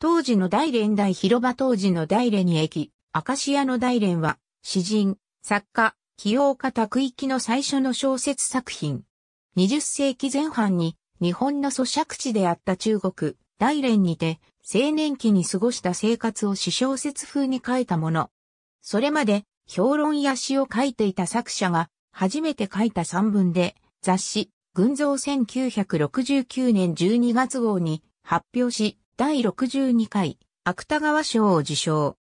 当時の大連大広場当時の大連駅、アカシアの大連は、詩人、作家、起用家拓域の最初の小説作品。20世紀前半に、日本の咀嚼地であった中国、大連にて、青年期に過ごした生活を詩小説風に書いたもの。それまで、評論や詩を書いていた作者が、初めて書いた散文で、雑誌、群像1969年12月号に発表し、第62回、芥川賞を受賞。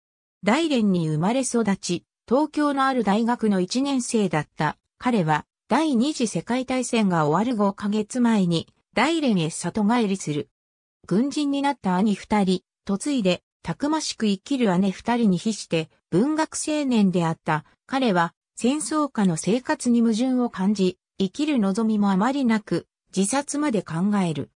大連に生まれ育ち、東京のある大学の1年生だった彼は、第二次世界大戦が終わる5ヶ月前に、大連へ里帰りする。軍人になった兄二人、嫁いで、たくましく生きる姉二人に比して、文学青年であった彼は、戦争下の生活に矛盾を感じ、生きる望みもあまりなく、自殺まで考える。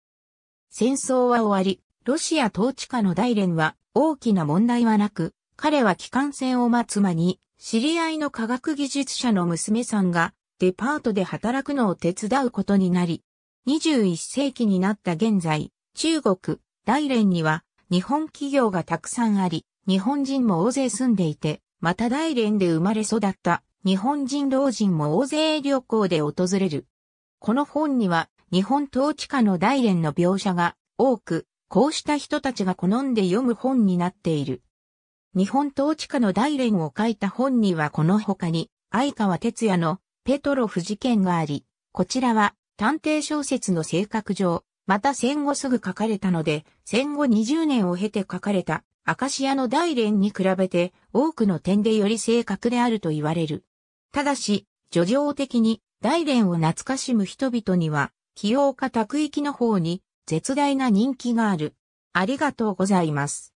戦争は終わり、ロシア統治下の大連は大きな問題はなく、彼は機関船を待つ間に、知り合いの科学技術者の娘さんがデパートで働くのを手伝うことになり、21世紀になった現在、中国、大連には日本企業がたくさんあり、日本人も大勢住んでいて、また大連で生まれ育った日本人老人も大勢旅行で訪れる。この本には日本統治下の大連の描写が多くこうした人たちが好んで読む本になっている。日本統治下の大連を書いた本にはこの他に、相川哲也のペトロフ事件があり、こちらは探偵小説の性格上、また戦後すぐ書かれたので、戦後20年を経て書かれた、アカシアの大連に比べて多くの点でより正確であると言われる。ただし、叙情的に大連を懐かしむ人々には、清岡拓域の方に絶大な人気がある。ありがとうございます。